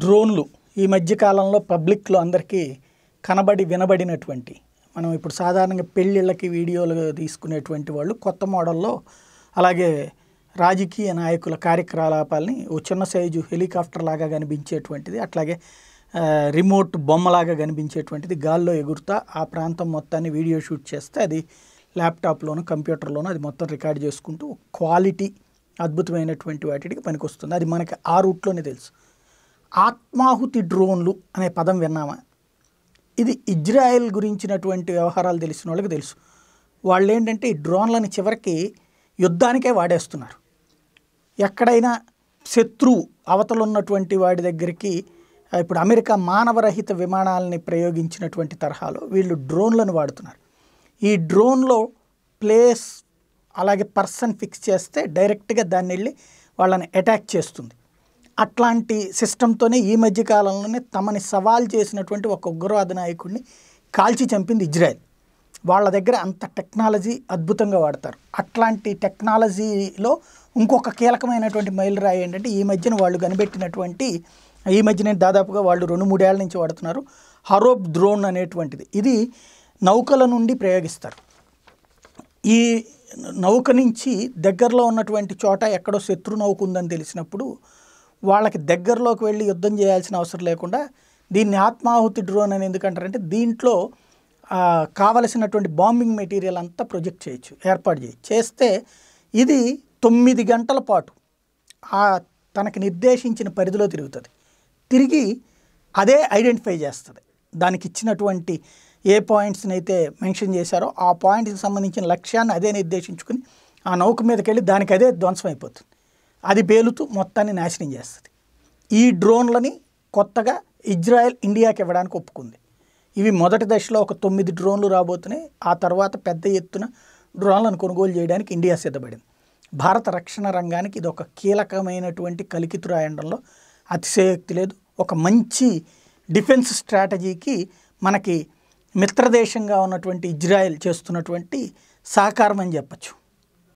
డ్రోన్లు ఈ మధ్యకాలంలో పబ్లిక్లో అందరికీ కనబడి వినబడినటువంటి మనం ఇప్పుడు సాధారణంగా పెళ్ళిళ్ళకి వీడియోలు తీసుకునేటువంటి వాళ్ళు కొత్త మోడల్లో అలాగే రాజకీయ నాయకుల కార్యకలాపాలని ఓ చిన్న సైజు హెలికాప్టర్ లాగా కనిపించేటువంటిది అట్లాగే రిమోట్ బొమ్మలాగా కనిపించేటువంటిది గాల్లో ఎగురుతా ఆ ప్రాంతం మొత్తాన్ని వీడియో షూట్ చేస్తే అది ల్యాప్టాప్లోనూ కంప్యూటర్లోనూ అది మొత్తం రికార్డ్ చేసుకుంటూ క్వాలిటీ అద్భుతమైనటువంటి వాటికి పనికి వస్తుంది అది మనకి ఆ రూట్లోనే తెలుసు ఆత్మాహుతి డ్రోన్లు అనే పదం విన్నామా ఇది ఇజ్రాయెల్ గురించినటువంటి వ్యవహారాలు తెలిసిన వాళ్ళకి తెలుసు వాళ్ళు ఏంటంటే ఈ డ్రోన్లని చివరికి యుద్ధానికే వాడేస్తున్నారు ఎక్కడైనా శత్రువు అవతలున్నటువంటి వాడి దగ్గరికి ఇప్పుడు అమెరికా మానవరహిత విమానాలని ప్రయోగించినటువంటి తరహాలో వీళ్ళు డ్రోన్లను వాడుతున్నారు ఈ డ్రోన్లో ప్లేస్ అలాగే పర్సన్ ఫిక్స్ చేస్తే డైరెక్ట్గా దాన్ని వెళ్ళి వాళ్ళని అటాక్ చేస్తుంది అట్లాంటి సిస్టంతోనే ఈ మధ్యకాలంలోనే తమని సవాల్ చేసినటువంటి ఒక ఉగ్రవాద నాయకుడిని కాల్చి చంపింది ఇజ్రాయెల్ వాళ్ళ దగ్గర అంత టెక్నాలజీ అద్భుతంగా వాడతారు అట్లాంటి టెక్నాలజీలో ఇంకొక కీలకమైనటువంటి మైలురాయి ఏంటంటే ఈ మధ్యన వాళ్ళు కనిపెట్టినటువంటి ఈ మధ్యనే దాదాపుగా వాళ్ళు రెండు మూడేళ్ల నుంచి వాడుతున్నారు హరోప్ డ్రోన్ అనేటువంటిది ఇది నౌకల నుండి ప్రయోగిస్తారు ఈ నౌక నుంచి దగ్గరలో ఉన్నటువంటి చోట ఎక్కడో శత్రు నౌక ఉందని తెలిసినప్పుడు వాళ్ళకి దగ్గరలోకి వెళ్ళి యుద్ధం చేయాల్సిన అవసరం లేకుండా దీన్ని ఆత్మాహుతి డ్రోన్ అని ఎందుకంటారంటే దీంట్లో కావలసినటువంటి బాంబింగ్ మెటీరియల్ అంతా ప్రొజెక్ట్ చేయొచ్చు ఏర్పాటు చేయొచ్చు చేస్తే ఇది తొమ్మిది గంటల పాటు ఆ తనకు నిర్దేశించిన పరిధిలో తిరుగుతుంది తిరిగి అదే ఐడెంటిఫై చేస్తుంది దానికి ఇచ్చినటువంటి ఏ పాయింట్స్ని అయితే మెన్షన్ చేశారో ఆ పాయింట్స్కి సంబంధించిన లక్ష్యాన్ని అదే నిర్దేశించుకుని ఆ నౌక మీదకి వెళ్ళి దానికి అదే ధ్వంసం అయిపోతుంది అది పేలుతూ మొత్తాన్ని నాశనం చేస్తుంది ఈ డ్రోన్లని కొత్తగా ఇజ్రాయెల్ ఇండియాకి ఇవ్వడానికి ఒప్పుకుంది ఇవి మొదటి దశలో ఒక తొమ్మిది డ్రోన్లు రాబోతున్నాయి ఆ తర్వాత పెద్ద ఎత్తున డ్రోన్లను కొనుగోలు చేయడానికి ఇండియా సిద్ధపడింది భారత రక్షణ రంగానికి ఇది ఒక కీలకమైనటువంటి కలికితు రాయడంలో అతిశయోక్తి లేదు ఒక మంచి డిఫెన్స్ స్ట్రాటజీకి మనకి మిత్రదేశంగా ఉన్నటువంటి ఇజ్రాయెల్ చేస్తున్నటువంటి సహకారం అని చెప్పచ్చు